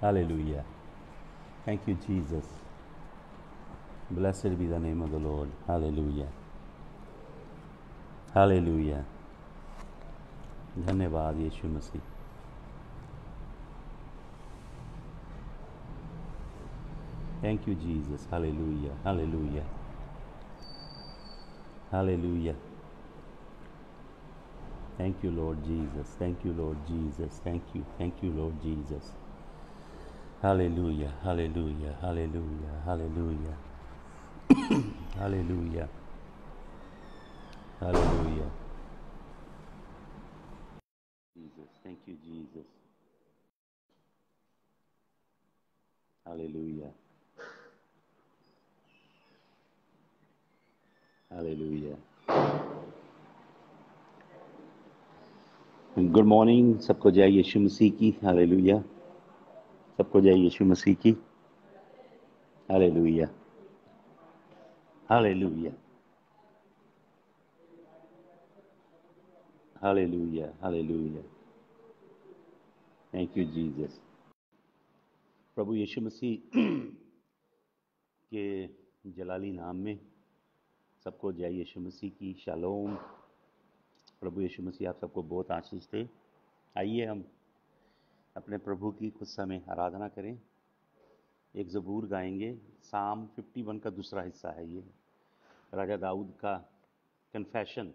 Hallelujah. Thank you, Jesus. Blessed be the name of the Lord. Hallelujah. Hallelujah. धन्यवाद यीशु मसीह Thank you, Jesus. Hallelujah. Hallelujah. Hallelujah. Thank you, Lord Jesus. Thank you, Lord Jesus. Thank you. Thank you, Lord Jesus. Hallelujah, hallelujah, hallelujah, hallelujah. hallelujah. Hallelujah. Jesus, thank you, Jesus. Hallelujah. Hallelujah. Good morning, sabko जय यीशु मसीह Hallelujah. सबको जय यीशु मसीह की हाले hallelujah hallelujah hallelujah hallelujah thank you Jesus प्रभु यीशु मसीह के जलाली नाम में सबको जय यीशु मसीह की शालोम प्रभु यीशु मसीह आप सबको बहुत आशीष दे आइए हम अपने प्रभु की कुछ समय आराधना करें एक ज़बूर गाएंगे साम 51 का दूसरा हिस्सा है ये राजा दाऊद का कन्फेशन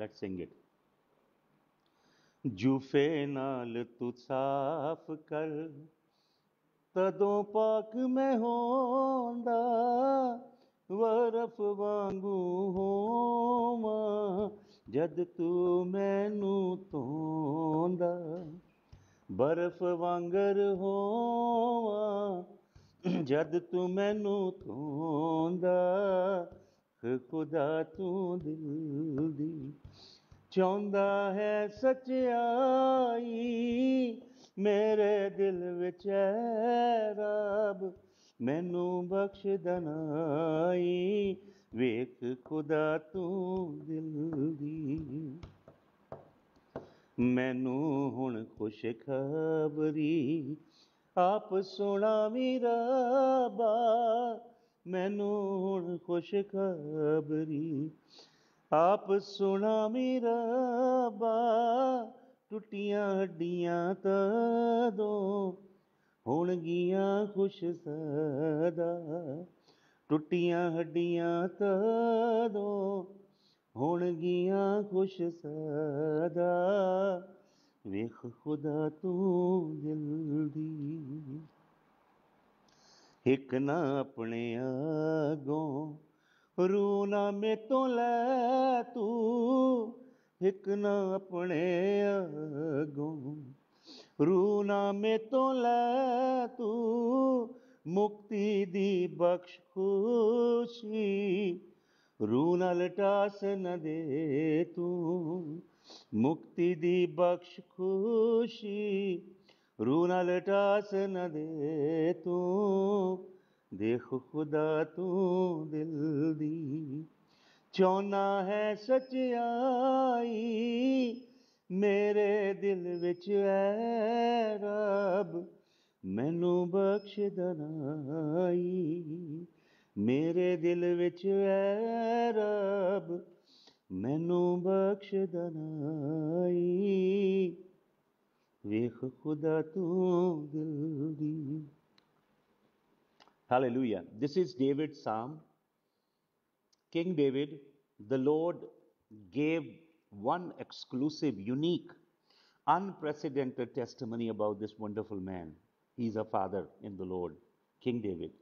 लेट सिंग इट जूफे नाल तू साफ कर तदों पाक में होंदा वरफ वांगू होमा जद तू मैनू तोंदा ਬਰਫ ਵਾਂਗਰ ਹੋਵਾ ਜਦ ਤੂੰ ਮੈਨੂੰ ਧੋਂਦਾ ਖੁਦਾ ਤੂੰ ਦਿਲ ਦੀ ਚਾਹੁੰਦਾ ਹੈ ਸਚਾਈ ਮੇਰੇ ਦਿਲ ਵਿੱਚ ਹੈ ਮੈਨੂੰ ਬਖਸ਼ ਦਨਾਈ ਵੇਖ ਖੁਦਾ ਤੂੰ ਦਿਲ ਦੀ ਮੈਨੂੰ ਹੁਣ ਖੁਸ਼ਖਬਰੀ ਆਪ ਮੇਰਾ ਰੱਬਾ ਮੈਨੂੰ ਹੁਣ ਖੁਸ਼ਖਬਰੀ ਆਪ ਮੇਰਾ ਰੱਬਾ ਟੁੱਟੀਆਂ ਹੱਡੀਆਂ ਤਦੋਂ ਗਿਆ ਖੁਸ਼ ਸਦਾ ਟੁੱਟੀਆਂ ਹੱਡੀਆਂ ਤਦੋਂ होणगियां खुश सदा ਵੇਖ ਖੁਦਾ ਤੂੰ ਦਿਲ ਦੀ ਇੱਕ ਨਾ ਆਪਣੇ ਆਗੋਂ ਰੂ ਨਾ ਮੇ ਤੋਂ ਲੈ ਤੂੰ ਇੱਕ ਨਾ ਆਪਣੇ ਆਗੋਂ ਰੂ ਨਾ ਮੇ ਤੋਂ ਲੈ ਤੂੰ ਮੁਕਤੀ ਦੀ ਬਖਸ਼ ਖੁਸ਼ੀ रू न लटास न दे तू मुक्ति दी बख्श खुशी रू न लटास न दे तू देख खुदा तू दिल दी चौना है सच्चाई मेरे दिल विच रब मैनू बख्श दनाई ਮੇਰੇ ਦਿਲ ਵਿੱਚ ਐ ਰੱਬ ਮੈਨੂੰ ਬਖਸ਼ ਦਨਾਈ ਵੇਖ ਖੁਦਾ ਤੂੰ ਦਿਲ ਦੀ Hallelujah. This is David's psalm. King David, the Lord gave one exclusive, unique, unprecedented testimony about this wonderful man. He's a father in the Lord, King David.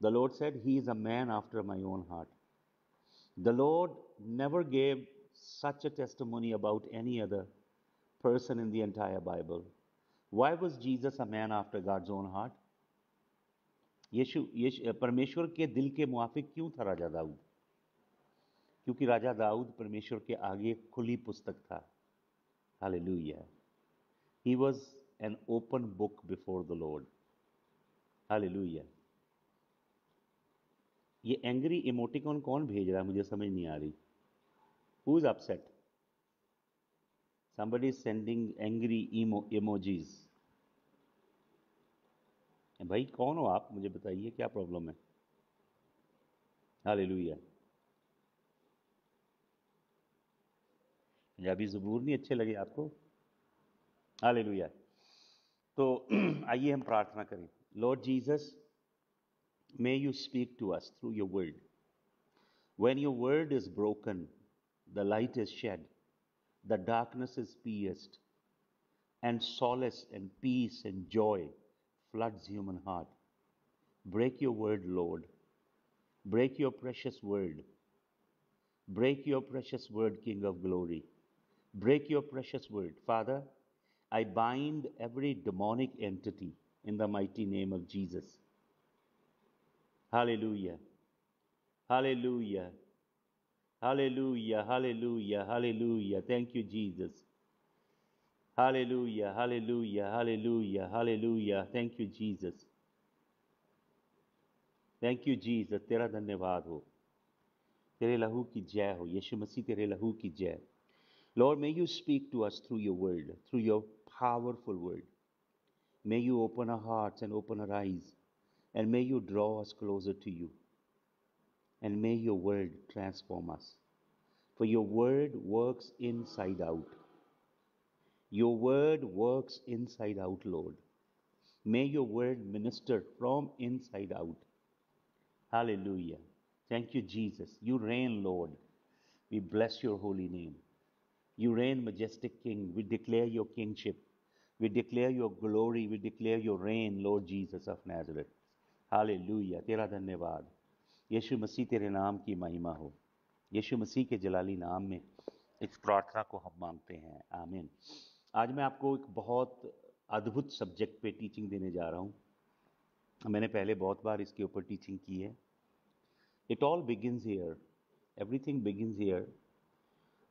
The Lord said, He is a man after my own heart. The Lord never gave such a testimony about any other person in the entire Bible. Why was Jesus a man after God's own heart? परमेश्वर के दिल के मुआफिक क्यों था राजा दाऊद क्योंकि राजा दाऊद परमेश्वर के आगे खुली पुस्तक था hallelujah he was an open book before the Lord hallelujah ये एंग्री इमोटिकॉन कौन भेज रहा है मुझे समझ नहीं आ रही who is upset somebody is sending angry emo emojis भाई कौन हो आप मुझे बताइए क्या प्रॉब्लम है हाल पंजाबी ज़बूर नहीं अच्छे लगे आपको हाल तो आइए हम प्रार्थना करें Lord Jesus May you speak to us through your word. When your word is broken, the light is shed, the darkness is pierced, and solace and peace and joy floods human heart. Break your word, Lord. Break your precious word. Break your precious word, King of glory. Break your precious word. Father, I bind every demonic entity in the mighty name of Jesus. Hallelujah. Hallelujah. Hallelujah. Hallelujah. Hallelujah. Thank you, Jesus. Hallelujah. Hallelujah. Hallelujah. Hallelujah. Thank you, Jesus. Thank you, Jesus. You Jesus ho. धन्यवाद lahu ki लहू ho. जय हो यीशु lahu ki लहू Lord, may You speak to us through Your Word, through Your powerful Word. May You open our hearts and open our eyes. And may you draw us closer to you. And may your word transform us. For your word works inside out. Your word works inside out, Lord. May your word minister from inside out. Hallelujah. Thank you, Jesus. You reign, Lord. We bless your holy name. You reign, majestic King. We declare your kingship. We declare your glory. We declare your reign, Lord Jesus of Nazareth. हाल तेरा धन्यवाद यीशु मसीह तेरे नाम की महिमा हो यीशु मसीह के जलाली नाम में इस प्रार्थना को हम मांगते हैं आमीन आज मैं आपको एक बहुत अद्भुत सब्जेक्ट पे टीचिंग देने जा रहा हूँ मैंने पहले बहुत बार इसके ऊपर टीचिंग की है it all begins here everything begins here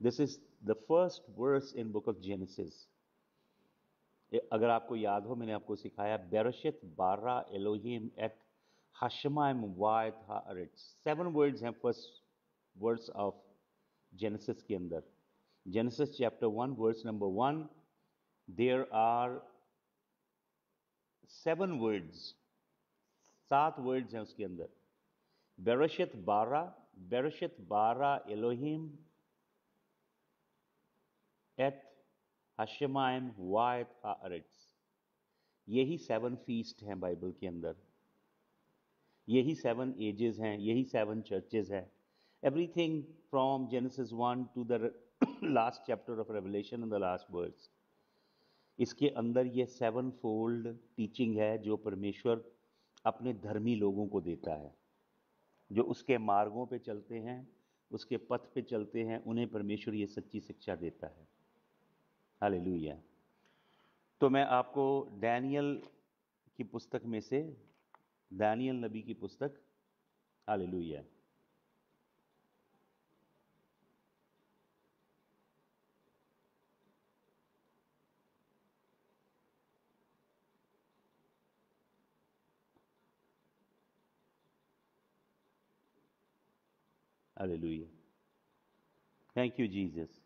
this is the first verse in book of Genesis अगर आपको याद हो मैंने आपको सिखाया बेरशत बारह एलोहिम एट Hashemai Mubayt Haaretz seven words हैं फर्स्ट वर्ड्स ऑफ जेनेसिस के अंदर Genesis chapter one words number one there are seven words सात वर्ड्स हैं उसके अंदर बेरशत बारा बेरशत बारा एलोहिम एत हशमाइम वायत आरट्स यही सेवन फीस्ट हैं बाइबल के अंदर यही सेवन एजेस हैं यही सेवन चर्चेज हैं everything from Genesis one to the last chapter of Revelation in the last words इसके अंदर ये सेवन फोल्ड टीचिंग है जो परमेश्वर अपने धर्मी लोगों को देता है जो उसके मार्गों पे चलते हैं उसके पथ पे चलते हैं उन्हें परमेश्वर ये सच्ची शिक्षा देता है हाल तो मैं आपको डैनियल की पुस्तक में से दानियल नबी की पुस्तक hallelujah hallelujah thank you Jesus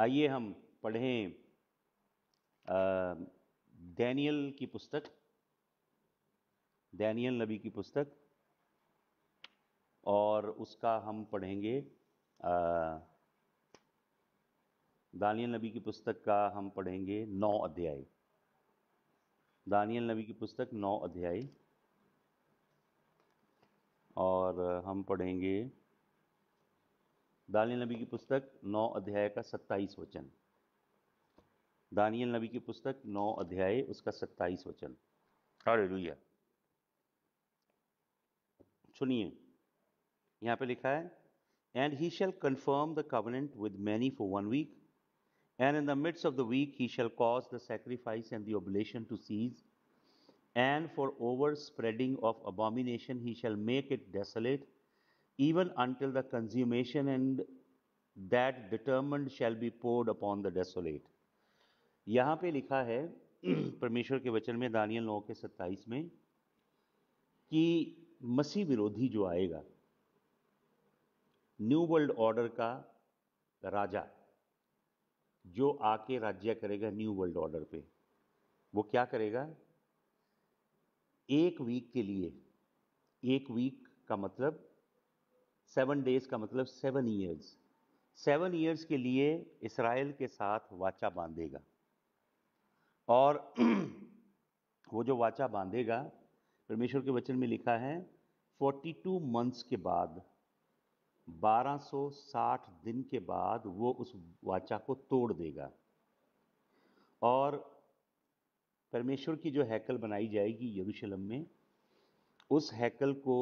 आइए हम पढ़ें डैनियल की पुस्तक दैनियल नबी की पुस्तक और उसका हम पढ़ेंगे दानियल नबी की पुस्तक का हम पढ़ेंगे नौ अध्याय दानियल नबी की पुस्तक नौ अध्याय और हम पढ़ेंगे दानियल नबी की पुस्तक नौ अध्याय का सत्ताईस वचन दानियल नबी की पुस्तक नौ अध्याय उसका सत्ताईस वचन हरे लुया सुनिए यहाँ पे लिखा है and he shall confirm the covenant with many for one week and in the midst of the week he shall cause the sacrifice and the oblation to cease and for overspreading of abomination he shall make it desolate even until the consummation and that determined shall be poured upon the desolate यहाँ पे लिखा है परमेश्वर के वचन में Daniel नौ के सत्ताईस में कि मसीह विरोधी जो आएगा न्यू वर्ल्ड ऑर्डर का राजा जो आके राज्य करेगा न्यू वर्ल्ड ऑर्डर पे वो क्या करेगा एक वीक के लिए एक वीक का मतलब सेवन डेज का मतलब सेवन ईयर्स सेवन ईयर्स के लिए इसराइल के साथ वाचा बांधेगा और वो जो वाचा बांधेगा परमेश्वर के वचन में लिखा है 42 मंथ्स के बाद 1260 दिन के बाद वो उस वाचा को तोड़ देगा और परमेश्वर की जो हैकल बनाई जाएगी यरूशलेम में उस हैकल को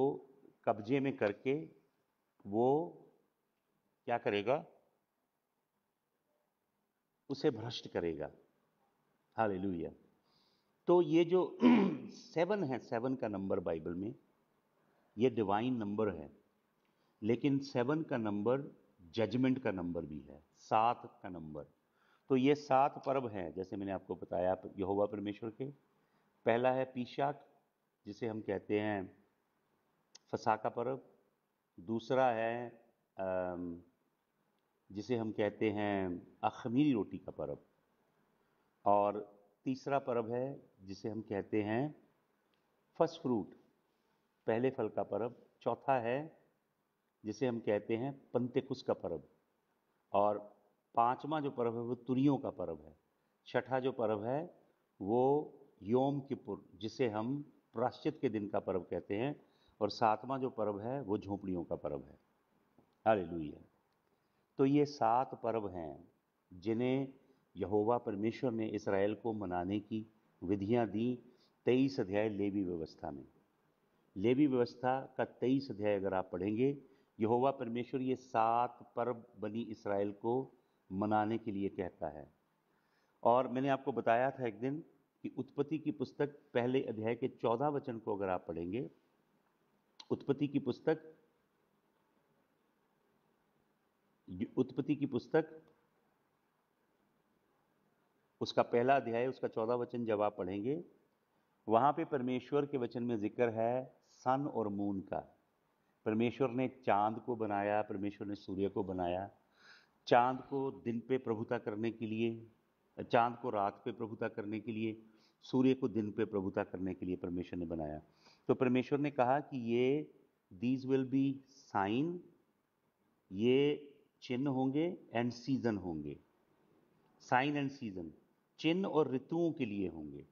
कब्जे में करके वो क्या करेगा उसे भ्रष्ट करेगा हालेलुया तो ये जो सेवन है सेवन का नंबर बाइबल में ये डिवाइन नंबर है लेकिन सेवन का नंबर जजमेंट का नंबर भी है सात का नंबर तो ये सात पर्व हैं जैसे मैंने आपको बताया यहोवा परमेश्वर के पहला है पीशाक जिसे हम कहते हैं फसा का पर्व दूसरा है जिसे हम कहते हैं अखमीरी रोटी का पर्व और तीसरा पर्व है जिसे हम कहते हैं फर्स्ट फ्रूट पहले फल का पर्व चौथा है जिसे हम कहते हैं पंतेकुश का पर्व और पांचवा जो पर्व है वो तुरियों का पर्व है छठा जो पर्व है वो योम किपुर जिसे हम प्राश्चित के दिन का पर्व कहते हैं और सातवां जो पर्व है वो झोंपड़ियों का पर्व है हालेलुया तो ये सात पर्व हैं जिन्हें यहोवा परमेश्वर ने इसराइल को मनाने की विधियां दी तेईस अध्याय लेवी व्यवस्था में लेवी व्यवस्था का तेईस अध्याय अगर आप पढ़ेंगे यहोवा परमेश्वर ये सात पर्व बनी इसराइल को मनाने के लिए कहता है और मैंने आपको बताया था एक दिन कि उत्पत्ति की पुस्तक पहले अध्याय के चौदह वचन को अगर आप पढ़ेंगे उत्पत्ति की पुस्तक उत्पत्ति की पुस्तक उसका पहला अध्याय उसका चौदह वचन जब आप पढ़ेंगे वहाँ पे परमेश्वर के वचन में जिक्र है सन और मून का परमेश्वर ने चांद को बनाया परमेश्वर ने सूर्य को बनाया चांद को दिन पे प्रभुता करने के लिए चांद को रात पे प्रभुता करने के लिए सूर्य को दिन पे प्रभुता करने के लिए परमेश्वर ने बनाया तो परमेश्वर ने कहा कि ये दीज विल बी साइन ये चिन्ह होंगे एंड सीजन होंगे साइन एंड सीजन चिन्ह और ऋतुओं के लिए होंगे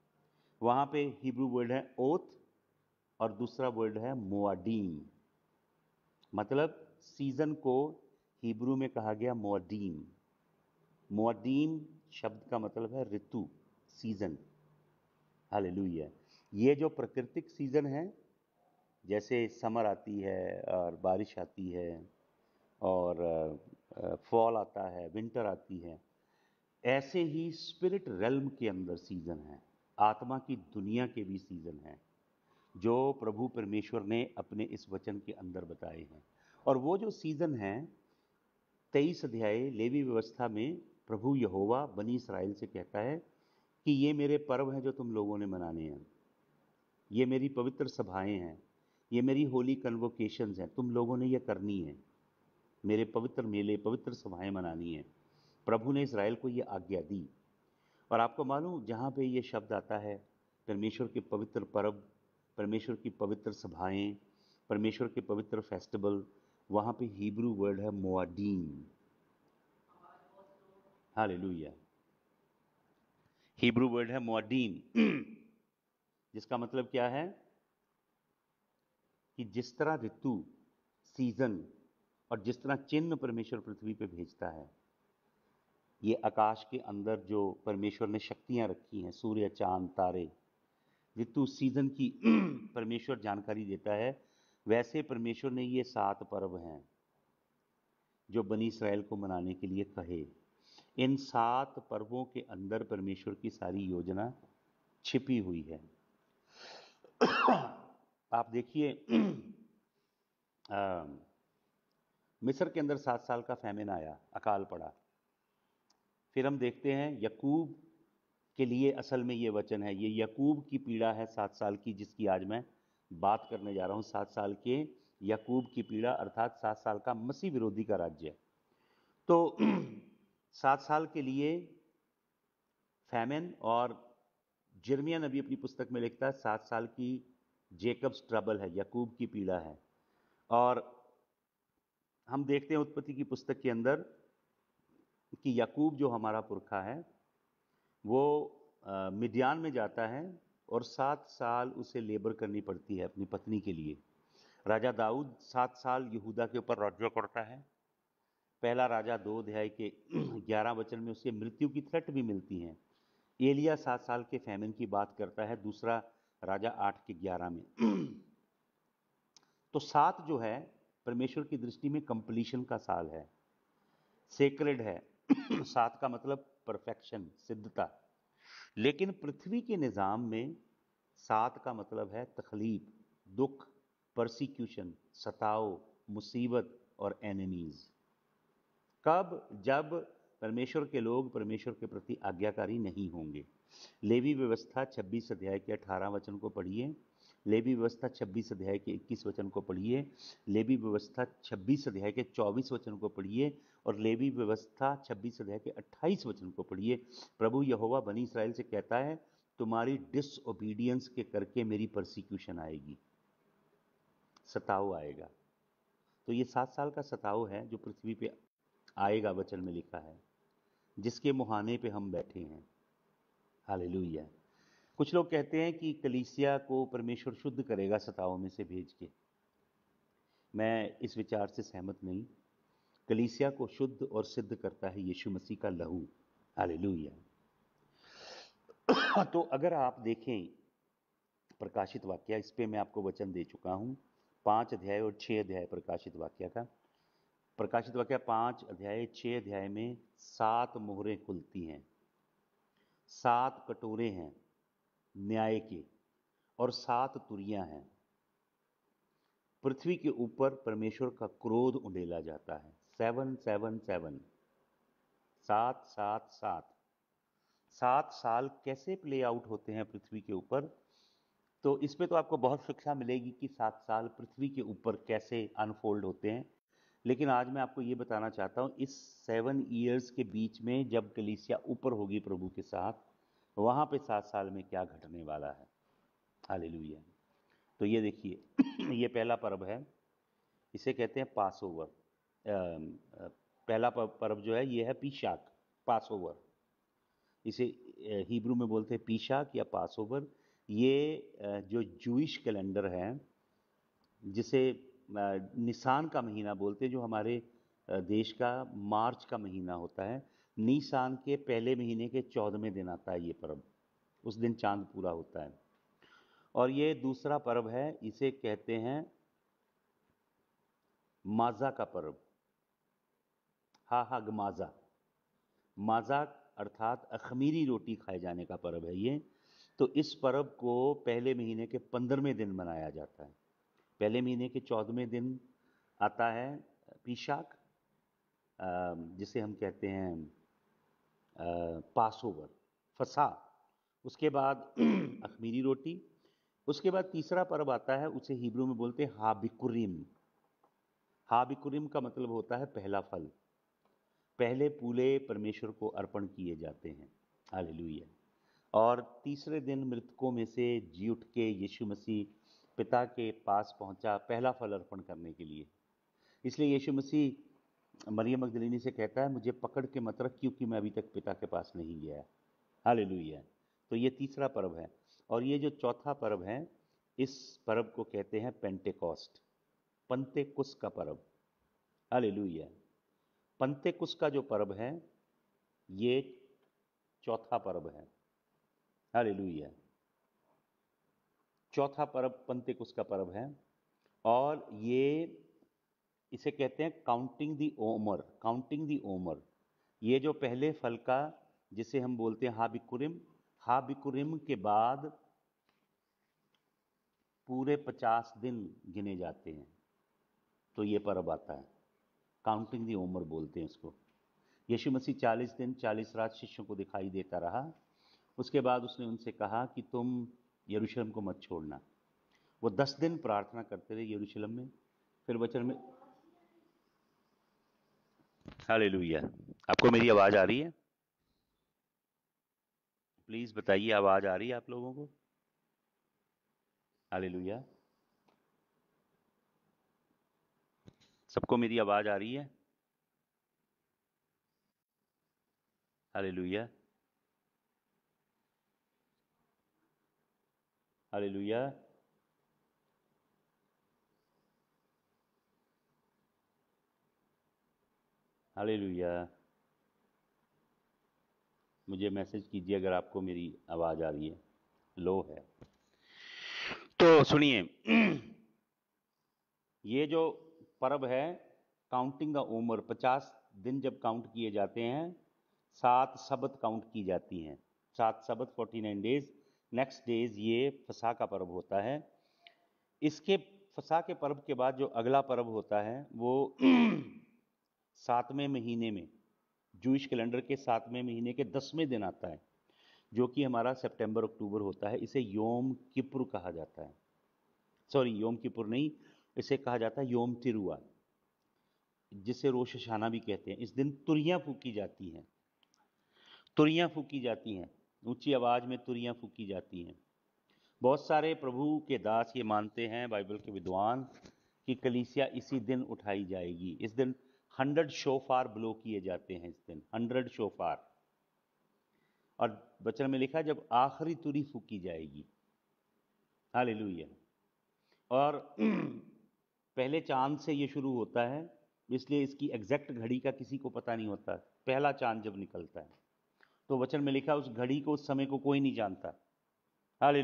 वहाँ पे हिब्रू वर्ड है ओथ और दूसरा वर्ड है मोआडीम मतलब सीज़न को हिब्रू में कहा गया मोआडीम मोआडीम शब्द का मतलब है ऋतु सीज़न हाल ये जो प्राकृतिक सीज़न है जैसे समर आती है और बारिश आती है और फॉल आता है विंटर आती है ऐसे ही स्पिरिट रेलम के अंदर सीज़न है आत्मा की दुनिया के भी सीज़न है जो प्रभु परमेश्वर ने अपने इस वचन के अंदर बताए हैं और वो जो सीज़न है तेईस अध्याय लेवी व्यवस्था में प्रभु यहोवा बनी इसराइल से कहता है कि ये मेरे पर्व हैं जो तुम लोगों ने मनाने हैं ये मेरी पवित्र सभाएं हैं ये मेरी होली कन्वोकेशंस हैं तुम लोगों ने ये करनी है मेरे पवित्र मेले पवित्र सभाएं मनानी हैं प्रभु ने इसराइल को ये आज्ञा दी और आपको मालूम जहाँ पे ये शब्द आता है परमेश्वर के पवित्र पर्व परमेश्वर की पवित्र सभाएं परमेश्वर के पवित्र फेस्टिवल वहाँ पे हिब्रू वर्ड है मोआडीन लुया हिब्रू वर्ड है मोआडीन जिसका मतलब क्या है कि जिस तरह ऋतु सीजन और जिस तरह चिन्ह परमेश्वर पृथ्वी पे भेजता है ये आकाश के अंदर जो परमेश्वर ने शक्तियाँ रखी हैं सूर्य चांद तारे ऋतु सीजन की परमेश्वर जानकारी देता है वैसे परमेश्वर ने ये सात पर्व हैं जो बनी इसराइल को मनाने के लिए कहे इन सात पर्वों के अंदर परमेश्वर की सारी योजना छिपी हुई है आप देखिए मिस्र के अंदर सात साल का फैमिन आया अकाल पड़ा फिर हम देखते हैं यकूब के लिए असल में ये वचन है ये यकूब की पीड़ा है सात साल की जिसकी आज मैं बात करने जा रहा हूँ सात साल के यकूब की पीड़ा अर्थात सात साल का मसीह विरोधी का राज्य तो सात साल के लिए फैमिन और जर्मिया नबी अपनी पुस्तक में लिखता है सात साल की जेकब्स ट्रबल है यकूब की पीड़ा है और हम देखते हैं उत्पत्ति की पुस्तक के अंदर कि यकूब जो हमारा पुरखा है वो मिडियान में जाता है और सात साल उसे लेबर करनी पड़ती है अपनी पत्नी के लिए राजा दाऊद सात साल यहूदा के ऊपर राज्य करता है पहला राजा दो अध्याय के ग्यारह वचन में उसे मृत्यु की थ्रेट भी मिलती हैं एलिया सात साल के फैमिन की बात करता है दूसरा राजा आठ के ग्यारह में तो सात जो है परमेश्वर की दृष्टि में कंप्लीशन का साल है सेक्रेड है सात का मतलब परफेक्शन सिद्धता लेकिन पृथ्वी के निज़ाम में सात का मतलब है तकलीफ दुख परसिक्यूशन सताओ मुसीबत और एनिमीज़ कब जब परमेश्वर के लोग परमेश्वर के प्रति आज्ञाकारी नहीं होंगे लेवी व्यवस्था 26 अध्याय के 18 वचन को पढ़िए लेवी व्यवस्था 26 अध्याय के 21 वचन को पढ़िए लेवी व्यवस्था 26 अध्याय के 24 वचन को पढ़िए और लेवी व्यवस्था 26 अध्याय के 28 वचन को पढ़िए प्रभु यहोवा बनी इसराइल से कहता है तुम्हारी डिसओबीडियंस के करके मेरी परसिक्यूशन आएगी सताव आएगा तो ये सात साल का सताव है जो पृथ्वी पे आएगा वचन में लिखा है जिसके मुहाने पे हम बैठे हैं हालेलुया कुछ लोग कहते हैं कि कलीसिया को परमेश्वर शुद्ध करेगा सताओं में से भेज के मैं इस विचार से सहमत नहीं कलीसिया को शुद्ध और सिद्ध करता है यीशु मसीह का लहू हालेलुया तो अगर आप देखें प्रकाशित वाक्य इस पे मैं आपको वचन दे चुका हूँ पांच अध्याय और छह अध्याय प्रकाशित वाक्य का प्रकाशित वाक्य पांच अध्याय छह अध्याय में सात मोहरें खुलती हैं सात कटोरे हैं न्याय की और सात तुरियां हैं पृथ्वी के ऊपर परमेश्वर का क्रोध उंडेला जाता है सेवन सेवन सेवन सात सात सात सात साल कैसे प्ले आउट होते हैं पृथ्वी के ऊपर तो इसमें तो आपको बहुत शिक्षा मिलेगी कि सात साल पृथ्वी के ऊपर कैसे अनफोल्ड होते हैं लेकिन आज मैं आपको ये बताना चाहता हूँ इस सेवन ईयर्स के बीच में जब कलीसिया ऊपर होगी प्रभु के साथ तो वहाँ पे सात साल में क्या घटने वाला है हाल तो ये देखिए ये पहला पर्व है इसे कहते हैं पास ओवर पहला पर्व जो है ये है पीशाक पास ओवर इसे हिब्रू में बोलते हैं पीशाक या पास ओवर ये जो जूश कैलेंडर है जिसे निशान का महीना बोलते हैं जो हमारे देश का मार्च का महीना होता है निशान के पहले महीने के चौदहवें दिन आता है ये पर्व उस दिन चांद पूरा होता है और ये दूसरा पर्व है इसे कहते हैं माजा का पर्व हा हा माजा माजा अर्थात अखमीरी रोटी खाए जाने का पर्व है ये तो इस पर्व को पहले महीने के पंद्रहवें दिन मनाया जाता है पहले महीने के चौदहवें दिन आता है पीशाक जिसे हम कहते हैं पास ओवर फसा उसके बाद अखमीरी रोटी उसके बाद तीसरा पर्व आता है उसे हिब्रू में बोलते हैं हाबिकुरिम हाबिकुरिम का मतलब होता है पहला फल पहले पूले परमेश्वर को अर्पण किए जाते हैं हालेलुया और तीसरे दिन मृतकों में से जी उठ के यीशु मसीह पिता के पास पहुंचा पहला फल अर्पण करने के लिए इसलिए यीशु मसीह मरियम मगदलिनी से कहता है मुझे पकड़ के मत रख क्योंकि मैं अभी तक पिता के पास नहीं गया हाल हाल तो ये तीसरा पर्व है और ये जो चौथा पर्व है इस पर्व को कहते हैं पेंटेकॉस्ट पंते कुश का पर्व हाल पंते कुश का जो पर्व है ये चौथा पर्व है हाल चौथा पर्व पंते कुश का पर्व है और ये इसे कहते हैं counting the omer counting the omer ये जो पहले फल का जिसे हम बोलते हैं हाबिकुरिम हाबिकुरिम के बाद पूरे पचास दिन गिने जाते हैं तो ये पर्व आता है काउंटिंग दी ओमर बोलते हैं इसको यीशु मसीह चालीस दिन चालीस रात शिष्यों को दिखाई देता रहा उसके बाद उसने उनसे कहा कि तुम यरूशलेम को मत छोड़ना वो दस दिन प्रार्थना करते रहे यरूशलेम में फिर वचन में हालेलुया आपको मेरी आवाज आ रही है प्लीज बताइए आवाज आ रही है आप लोगों को हालेलुया सबको मेरी आवाज आ रही है हरे लुया हालेलुया मुझे मैसेज कीजिए अगर आपको मेरी आवाज़ आ रही है लो है तो सुनिए ये जो पर्व है काउंटिंग द उम्र पचास दिन जब काउंट किए जाते हैं सात सबत काउंट की जाती हैं सात सबत forty nine days next days ये फसा का पर्व होता है इसके फसा के पर्व के बाद जो अगला पर्व होता है वो सातवें महीने में जूश कैलेंडर के सातवें महीने के दसवें दिन आता है जो कि हमारा सितंबर अक्टूबर होता है इसे योम किपुर कहा जाता है सॉरी योम किपुर नहीं इसे कहा जाता है योम तिरुआ जिसे रोशाना भी कहते हैं इस दिन तुरियाँ फूकी जाती हैं तुरियाँ फूकी जाती हैं ऊंची आवाज़ में तुरियाँ फूकी जाती हैं बहुत सारे प्रभु के दास ये मानते हैं बाइबल के विद्वान कि कलीसिया इसी दिन उठाई जाएगी इस दिन हंड्रेड शोफार ब्लो किए जाते हैं इस दिन हंड्रेड शोफार और बचन में लिखा जब आखिरी तुरी फूकी जाएगी हाल और पहले चांद से ये शुरू होता है इसलिए इसकी एग्जैक्ट घड़ी का किसी को पता नहीं होता पहला चांद जब निकलता है तो वचन में लिखा उस घड़ी को उस समय को कोई नहीं जानता हाल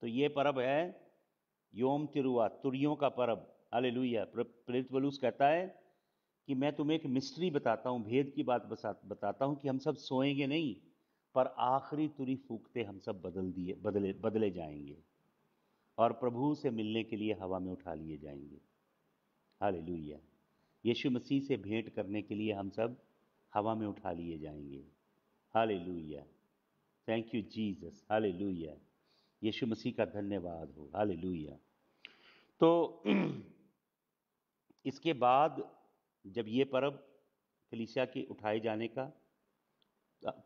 तो ये परब है योम तिरुआ तुरियों का परब अले लुया प्रेरित वलूस कहता है कि मैं तुम्हें एक मिस्ट्री बताता हूँ भेद की बात बताता हूँ कि हम सब सोएंगे नहीं पर आखिरी तुरी फूकते हम सब बदल दिए बदले बदले जाएंगे और प्रभु से मिलने के लिए हवा में उठा लिए जाएंगे हाल लुया यशु मसीह से भेंट करने के लिए हम सब हवा में उठा लिए जाएंगे hallelujah thank you Jesus hallelujah यशु मसीह का धन्यवाद हो हाल लुया तो इसके बाद जब ये पर्व कलिसिया के उठाए जाने का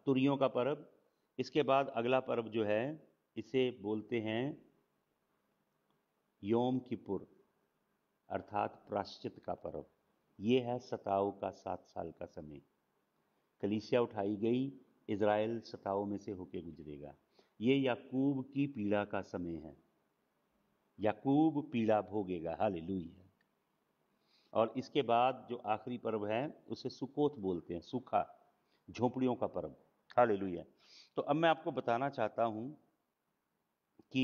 तुरियों का पर्व इसके बाद अगला पर्व जो है इसे बोलते हैं योम किपुर अर्थात प्राश्चित का पर्व ये है सताओ का सात साल का समय कलिसिया उठाई गई इसराइल सताओ में से होके गुजरेगा ये याकूब की पीड़ा का समय है याकूब पीड़ा भोगेगा हाल लुई और इसके बाद जो आखिरी पर्व है उसे सुकोत बोलते हैं सूखा झोंपड़ियों का पर्व ले लुया तो अब मैं आपको बताना चाहता हूँ कि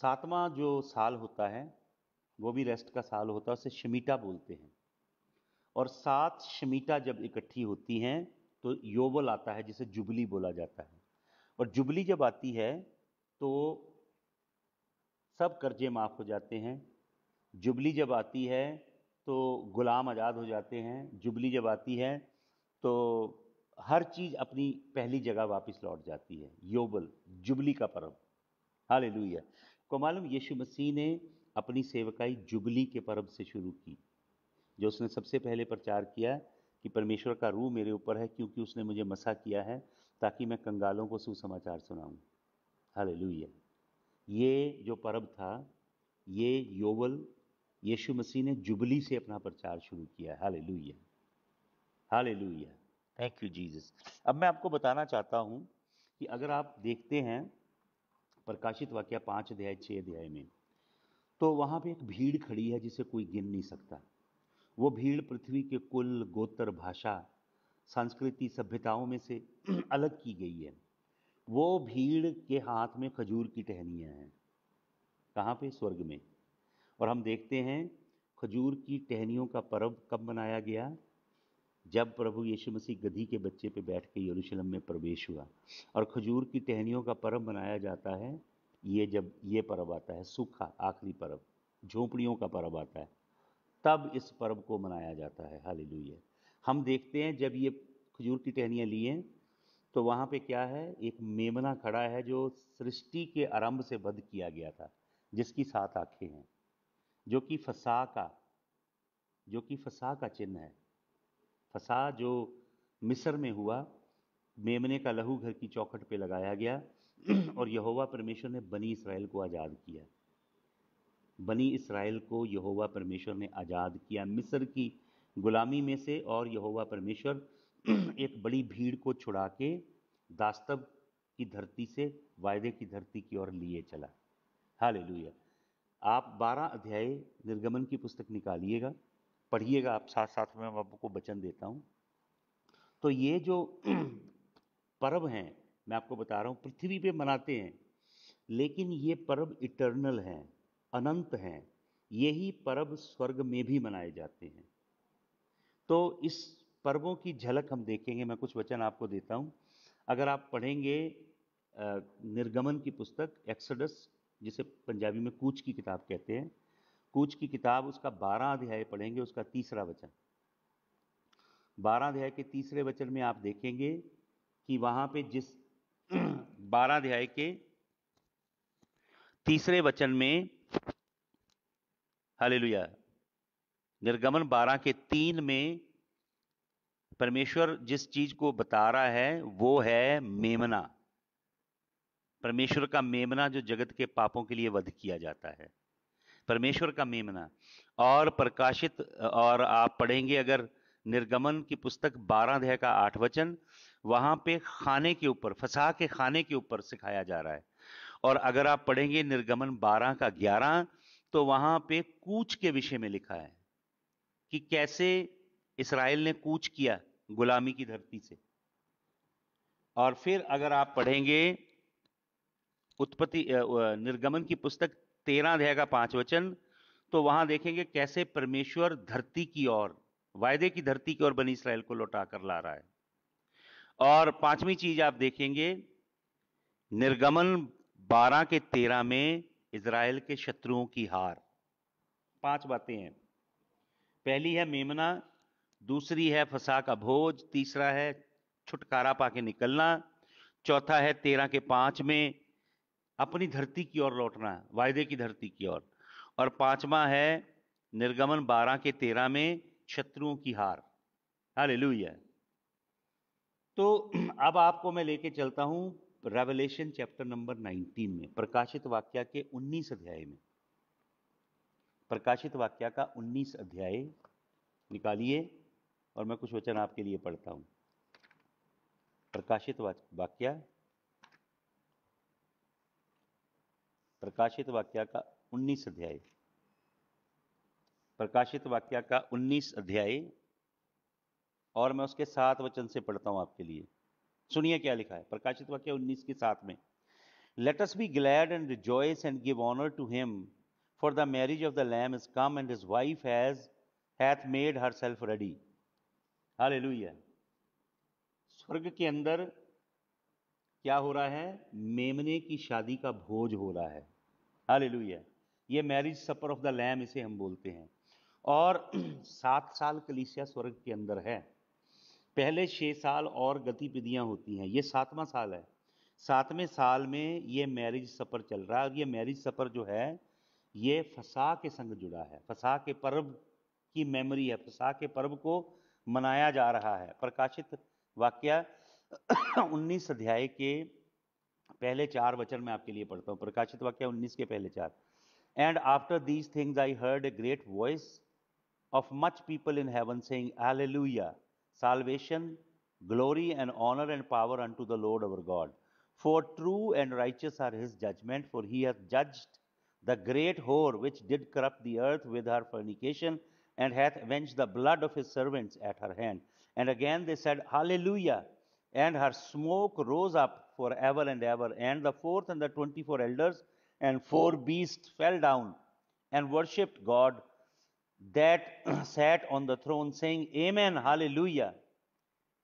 सातवां जो साल होता है वो भी रेस्ट का साल होता है उसे शमीटा बोलते हैं और सात शमीटा जब इकट्ठी होती हैं तो योवल आता है जिसे जुबली बोला जाता है और जुबली जब आती है तो सब कर्जे माफ़ हो जाते हैं जुबली जब आती है तो ग़ुलाम आज़ाद हो जाते हैं जुबली जब आती है तो हर चीज़ अपनी पहली जगह वापस लौट जाती है योबल जुबली का पर्व हाल को मालूम यीशु मसीह ने अपनी सेवकाई जुबली के पर्व से शुरू की जो उसने सबसे पहले प्रचार किया कि परमेश्वर का रूह मेरे ऊपर है क्योंकि उसने मुझे मसा किया है ताकि मैं कंगालों को सुसमाचार सुनाऊँ हाल ये जो पर्व था ये योवल यीशु मसीह ने जुबली से अपना प्रचार शुरू किया hallelujah hallelujah thank you Jesus अब मैं आपको बताना चाहता हूँ कि अगर आप देखते हैं प्रकाशित वाक्य पाँच अध्याय छः अध्याय में तो वहाँ पे एक भीड़ खड़ी है जिसे कोई गिन नहीं सकता वो भीड़ पृथ्वी के कुल गोत्र भाषा संस्कृति सभ्यताओं में से अलग की गई है वो भीड़ के हाथ में खजूर की टहनियाँ हैं कहाँ पे स्वर्ग में और हम देखते हैं खजूर की टहनियों का पर्व कब मनाया गया जब प्रभु यीशु मसीह गधी के बच्चे पे बैठ के यरूशलेम में प्रवेश हुआ और खजूर की टहनियों का पर्व मनाया जाता है ये जब ये पर्व आता है सूखा आखिरी पर्व झोपड़ियों का पर्व आता है तब इस पर्व को मनाया जाता है हाली हम देखते हैं जब ये खजूर की टहनियाँ लिए तो वहाँ पे क्या है एक मेमना खड़ा है जो सृष्टि के आरंभ से बद किया गया था जिसकी सात आँखें हैं जो कि फसा का जो कि फसा का चिन्ह है फसा जो मिस्र में हुआ मेमने का लहू घर की चौखट पे लगाया गया और यहोवा परमेश्वर ने बनी इसराइल को आज़ाद किया बनी इसराइल को यहोवा परमेश्वर ने आज़ाद किया मिस्र की गुलामी में से और यहोवा परमेश्वर हम्म। तो एक बड़ी भीड़ को छुड़ा के दास्तव की धरती से वायदे की धरती की ओर लिए चला हाल आप बारह अध्याय निर्गमन की पुस्तक निकालिएगा पढ़िएगा आप साथ साथ में आपको वचन देता हूँ तो ये जो पर्व हैं मैं आपको बता रहा हूँ पृथ्वी पे मनाते हैं लेकिन ये पर्व इटर्नल हैं अनंत हैं यही पर्व स्वर्ग में भी मनाए जाते हैं तो इस पर्वों की झलक हम देखेंगे मैं कुछ वचन आपको देता हूँ अगर आप पढ़ेंगे निर्गमन की पुस्तक एक्सडस जिसे पंजाबी में कूच की किताब कहते हैं कूच की किताब उसका बारह अध्याय पढ़ेंगे उसका तीसरा वचन बारह अध्याय के तीसरे वचन में आप देखेंगे कि वहाँ पे जिस बारह अध्याय के तीसरे वचन में हालेलुया निर्गमन बारह के तीन में परमेश्वर जिस चीज को बता रहा है वो है मेमना परमेश्वर का मेमना जो जगत के पापों के लिए वध किया जाता है परमेश्वर का मेमना और प्रकाशित और आप पढ़ेंगे अगर निर्गमन की पुस्तक बारह अध्याय का आठ वचन वहां पे खाने के ऊपर फसा के खाने के ऊपर सिखाया जा रहा है और अगर आप पढ़ेंगे निर्गमन बारह का ग्यारह तो वहां पे कूच के विषय में लिखा है कि कैसे इसराइल ने कूच किया गुलामी की धरती से और फिर अगर आप पढ़ेंगे उत्पत्ति निर्गमन की पुस्तक तेरह अध्याय का पांच वचन तो वहां देखेंगे कैसे परमेश्वर धरती की ओर वायदे की धरती की ओर बनी इसराइल को लौटा कर ला रहा है और पांचवी चीज आप देखेंगे निर्गमन बारह के तेरह में इसराइल के शत्रुओं की हार पांच बातें हैं पहली है मेमना दूसरी है फसा का भोज तीसरा है छुटकारा पाके निकलना चौथा है तेरह के पांच में अपनी धरती की ओर लौटना वायदे की धरती की ओर और, पांचवा है निर्गमन बारह के तेरह में शत्रुओं की हार हाल तो अब आपको मैं लेके चलता हूं रेवलेशन चैप्टर नंबर 19 में प्रकाशित वाक्य के 19 अध्याय में प्रकाशित वाक्य का 19 अध्याय निकालिए और मैं कुछ वचन आपके लिए पढ़ता हूँ प्रकाशित वाक्य प्रकाशित वाक्य का 19 अध्याय प्रकाशित वाक्य का 19 अध्याय और मैं उसके सात वचन से पढ़ता हूँ आपके लिए सुनिए क्या लिखा है प्रकाशित वाक्य 19 के साथ में let's be glad and rejoice and give honour to him for the marriage of the lamb is come and his wife has hath made herself ready हाल स्वर्ग के अंदर क्या हो रहा है मेमने की शादी का भोज हो रहा है हाल ये marriage supper of the lamb इसे हम बोलते हैं और सात साल कलिसिया स्वर्ग के अंदर है पहले छः साल और गतिविधियाँ होती हैं ये सातवां साल है सातवें साल में ये मैरिज सफ़र चल रहा है और ये मैरिज सफ़र जो है ये फसा के संग जुड़ा है फसा के पर्व की मेमोरी है फसा के पर्व को मनाया जा रहा है प्रकाशित वाक्य उन्नीस अध्याय के पहले चार वचन में आपके लिए पढ़ता हूँ प्रकाशित वाक्य उन्नीस के पहले चार and after these things I heard a great voice of much people in heaven saying hallelujah salvation glory and honour and power unto the Lord our God for true and righteous are his judgment for he hath judged the great whore which did corrupt the earth with her fornication and hath avenged the blood of his servants at her hand. And again they said, Hallelujah. And her smoke rose up for ever and ever. And the fourth and the twenty four elders and four beasts fell down and worshipped God that sat on the throne, saying, Amen, Hallelujah.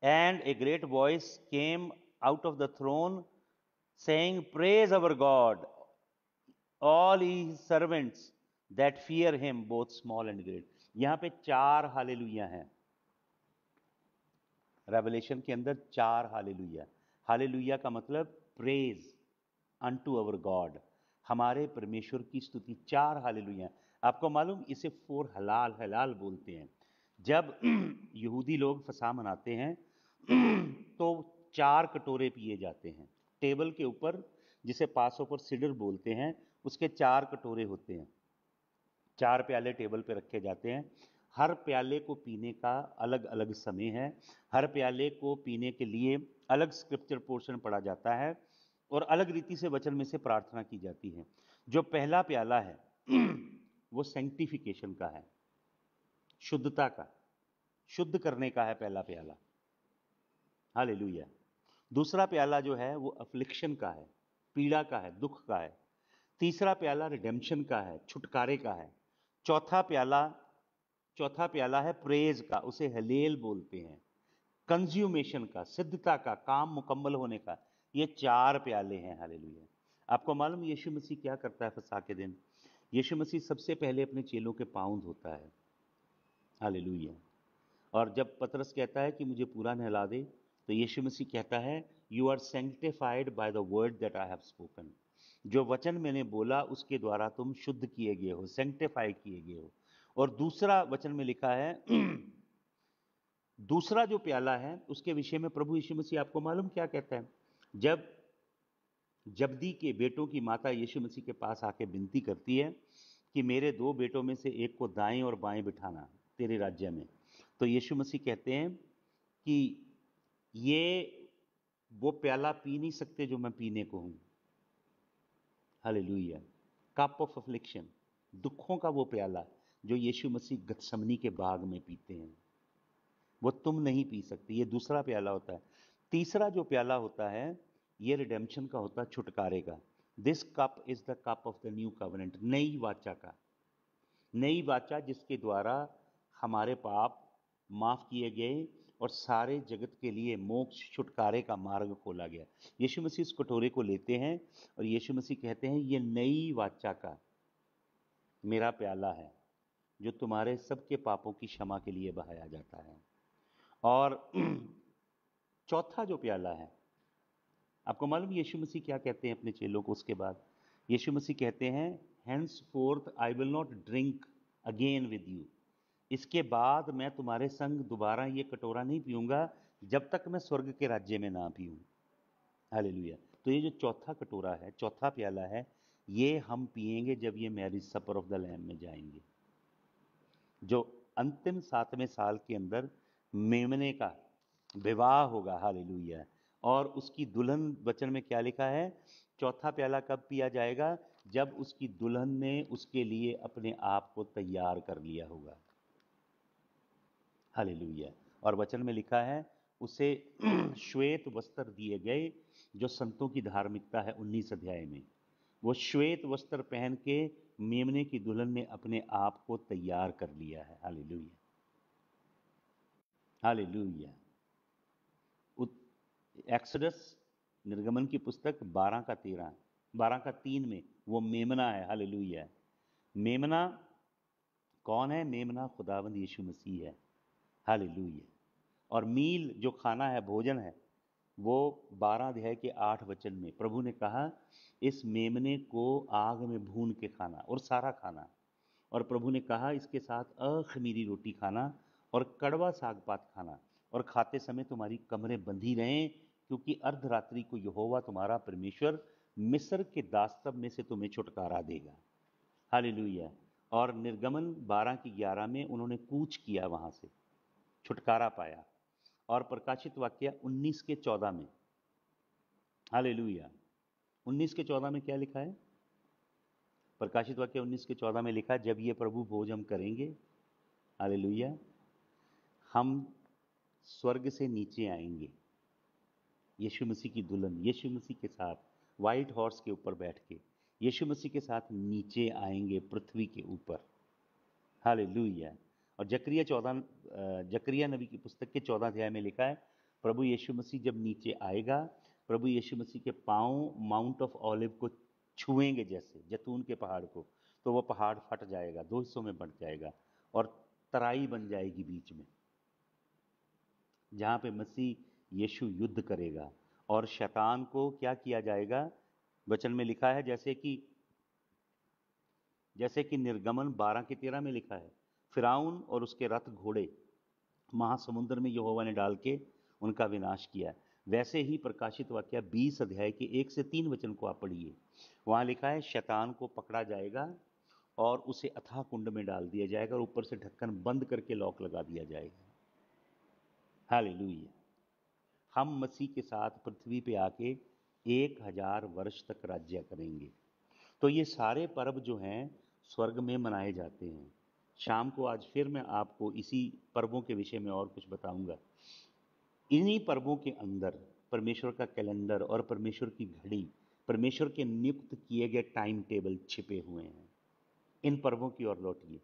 And a great voice came out of the throne, saying, Praise our God, all his servants that fear him, both small and great. यहां पे चार हाले हैं revelation के अंदर चार हाले हाले हालेलुया का मतलब प्रेज टू अवर गॉड हमारे परमेश्वर की स्तुति चार हाले लुया आपको मालूम इसे फोर हलाल हलाल बोलते हैं जब यहूदी लोग फसा मनाते हैं तो चार कटोरे पिए जाते हैं टेबल के ऊपर जिसे पासों पर सिडर बोलते हैं उसके चार कटोरे होते हैं चार प्याले टेबल पे रखे जाते हैं हर प्याले को पीने का अलग अलग समय है हर प्याले को पीने के लिए अलग स्क्रिप्चर पोर्शन पढ़ा जाता है और अलग रीति से वचन में से प्रार्थना की जाती है जो पहला प्याला है वो सेंटिफिकेशन का है शुद्धता का शुद्ध करने का है पहला प्याला हाँ ले दूसरा प्याला जो है वो अफ्लिक्शन का है पीड़ा का है दुख का है तीसरा प्याला रिडेम्पशन का है छुटकारे का है चौथा प्याला चौथा प्याला है प्रेज का उसे हलेल बोलते हैं कंज्यूमेशन का सिद्धता का काम मुकम्मल होने का ये चार प्याले हैं हालेलुया आपको मालूम यीशु मसीह क्या करता है फसा के दिन यीशु मसीह सबसे पहले अपने चेलों के पाउंड होता है हालेलुया और जब पतरस कहता है कि मुझे पूरा नहला दे तो यीशु मसीह कहता है you are sanctified by the word that I have spoken जो वचन मैंने बोला उसके द्वारा तुम शुद्ध किए गए हो सेंटिफाई किए गए हो और दूसरा वचन में लिखा है दूसरा जो प्याला है उसके विषय में प्रभु यीशु मसीह आपको मालूम क्या कहता है जब जबदी के बेटों की माता यीशु मसीह के पास आके विनती करती है कि मेरे दो बेटों में से एक को दाएं और बाएं बिठाना तेरे राज्य में तो यीशु मसीह कहते हैं कि ये वो प्याला पी नहीं सकते जो मैं पीने को हूँ हालेलुया कप ऑफ अफ्लिक्शन दुखों का वो प्याला जो यीशु मसीह गतसमनी के बाग में पीते हैं वो तुम नहीं पी सकते ये दूसरा प्याला होता है तीसरा जो प्याला होता है ये रिडेम्पशन का होता है छुटकारे का this cup is the cup of the new covenant नई वाचा का नई वाचा जिसके द्वारा हमारे पाप माफ़ किए गए और सारे जगत के लिए मोक्ष छुटकारे का मार्ग खोला गया यीशु मसीह इस कटोरे को लेते हैं और यीशु मसीह कहते हैं ये नई वाचा का मेरा प्याला है जो तुम्हारे सबके पापों की क्षमा के लिए बहाया जाता है और चौथा जो प्याला है आपको मालूम यीशु मसीह क्या कहते हैं अपने चेलों को उसके बाद यीशु मसीह कहते हैं henceforth I will not drink again with you इसके बाद मैं तुम्हारे संग दोबारा ये कटोरा नहीं पीऊंगा जब तक मैं स्वर्ग के राज्य में ना पीऊँ हालेलुया तो ये जो चौथा कटोरा है चौथा प्याला है ये हम पिएंगे जब ये marriage supper of the lamb में जाएंगे जो अंतिम सातवें साल के अंदर मेमने का विवाह होगा हालेलुया और उसकी दुल्हन वचन में क्या लिखा है चौथा प्याला कब पिया जाएगा जब उसकी दुल्हन ने उसके लिए अपने आप को तैयार कर लिया होगा हालेलुया और वचन में लिखा है उसे श्वेत वस्त्र दिए गए जो संतों की धार्मिकता है उन्नीस अध्याय में वो श्वेत वस्त्र पहन के मेमने की दुल्हन ने अपने आप को तैयार कर लिया है हालेलुया हालेलुया एक्सडस निर्गमन की पुस्तक बारह का तेरह बारह का तीन में वो मेमना है हालेलुया मेमना कौन है मेमना खुदाबंद यीशु मसीह है हालेलुया और मील जो खाना है भोजन है वो बारह अध्याय के आठ वचन में प्रभु ने कहा इस मेमने को आग में भून के खाना और सारा खाना और प्रभु ने कहा इसके साथ अखमीरी रोटी खाना और कड़वा साग पात खाना और खाते समय तुम्हारी कमरें बंधी रहें क्योंकि अर्धरात्रि को यहोवा तुम्हारा परमेश्वर मिस्र के दास्तव में से तुम्हें छुटकारा देगा हालेलुया और निर्गमन बारह की ग्यारह में उन्होंने कूच किया वहाँ से छुटकारा पाया और प्रकाशित वाक्य 19 के 14 में हाले 19 के 14 में क्या लिखा है प्रकाशित वाक्य 19 के 14 में लिखा जब ये प्रभु भोज हम करेंगे हाले हम स्वर्ग से नीचे आएंगे यीशु मसीह की दुल्हन यीशु मसीह के साथ वाइट हॉर्स के ऊपर बैठ के यीशु मसीह के साथ नीचे आएंगे पृथ्वी के ऊपर हाले और जक्रिया चौदह जक्रिया नबी की पुस्तक के चौदह अध्याय में लिखा है प्रभु यीशु मसीह जब नीचे आएगा प्रभु यीशु मसीह के पाँव माउंट ऑफ ऑलिव को छुएंगे जैसे जैतून के पहाड़ को तो वह पहाड़ फट जाएगा दो हिस्सों में बंट जाएगा और तराई बन जाएगी बीच में जहाँ पे मसीह यीशु युद्ध करेगा और शैतान को क्या किया जाएगा वचन में लिखा है जैसे कि जैसे कि निर्गमन बारह के तेरह में लिखा है फिराउन और उसके रथ घोड़े महासमुंदर में यहोवा ने डाल के उनका विनाश किया वैसे ही प्रकाशित वाक्य बीस अध्याय के एक से तीन वचन को आप पढ़िए वहाँ लिखा है शैतान को पकड़ा जाएगा और उसे अथाह कुंड में डाल दिया जाएगा और ऊपर से ढक्कन बंद करके लॉक लगा दिया जाएगा हाल हम मसीह के साथ पृथ्वी पे आके एक हजार वर्ष तक राज्य करेंगे तो ये सारे पर्व जो हैं स्वर्ग में मनाए जाते हैं शाम को आज फिर मैं आपको इसी पर्वों के विषय में और कुछ बताऊंगा इन्हीं पर्वों के अंदर परमेश्वर का कैलेंडर और परमेश्वर की घड़ी परमेश्वर के नियुक्त किए गए टाइम टेबल छिपे हुए हैं इन पर्वों की ओर लौटिए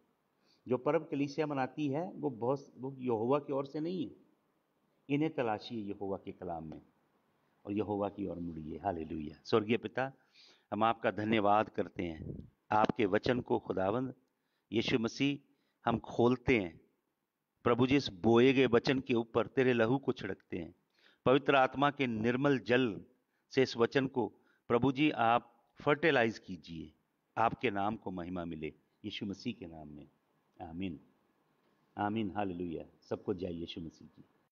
जो पर्व कलिसिया मनाती है वो बहुत वो यहोवा की ओर से नहीं है इन्हें तलाशिए यहोवा के कलाम में और यहोवा की ओर मुड़िए हालेलुया स्वर्गीय पिता हम आपका धन्यवाद करते हैं आपके वचन को खुदावंद यीशु मसीह हम खोलते हैं प्रभु जी इस बोए गए वचन के ऊपर तेरे लहू को छिड़कते हैं पवित्र आत्मा के निर्मल जल से इस वचन को प्रभु जी आप फर्टिलाइज कीजिए आपके नाम को महिमा मिले यीशु मसीह के नाम में आमीन आमीन हाल सबको जय यीशु मसीह की